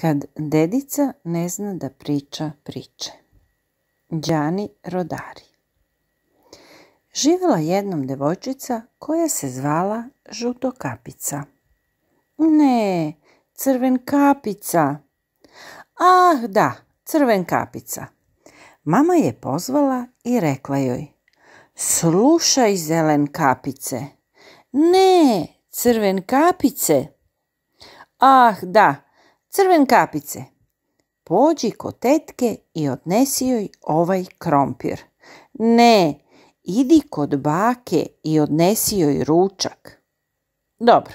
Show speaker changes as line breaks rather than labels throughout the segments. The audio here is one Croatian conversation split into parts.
Kad dedica ne zna da priča priče. Đani Rodari Živjela jednom devojčica koja se zvala kapica, Ne, Crvenkapica. Ah, da, Crvenkapica. Mama je pozvala i rekla joj. Slušaj, kapice. Ne, Crvenkapice. Ah, da, Crven kapice, pođi kod tetke i odnesi joj ovaj krompir. Ne, idi kod bake i odnesi joj ručak. Dobro.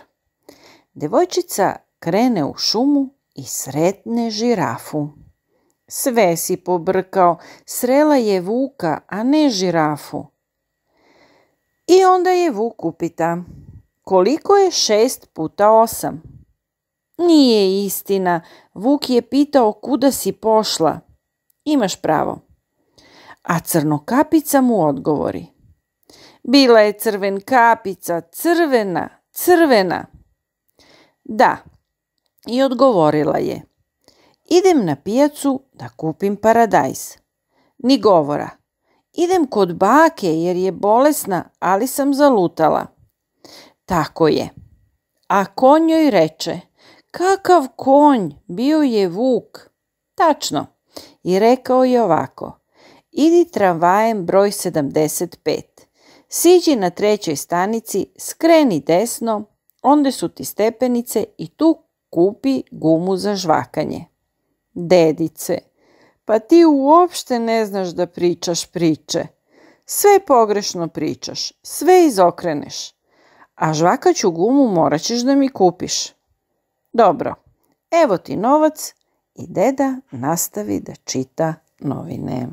Devojčica krene u šumu i sretne žirafu. Sve si pobrkao, srela je vuka, a ne žirafu. I onda je vuk upita, koliko je šest puta osam? Nije istina, Vuk je pitao kuda si pošla. Imaš pravo. A crnokapica mu odgovori. Bila je crven kapica, crvena, crvena. Da, i odgovorila je. Idem na pijacu da kupim paradajz. Ni govora. Idem kod bake jer je bolesna, ali sam zalutala. Tako je. A konjoj reče – Kakav konj, bio je vuk. Tačno. I rekao je ovako. Idi tramvajem broj 75. Siđi na trećoj stanici, skreni desno, onda su ti stepenice i tu kupi gumu za žvakanje. Dedice, pa ti uopšte ne znaš da pričaš priče. Sve pogrešno pričaš, sve izokreneš. A žvakaću gumu morat ćeš da mi kupiš. Dobro, evo ti novac i deda nastavi da čita novine.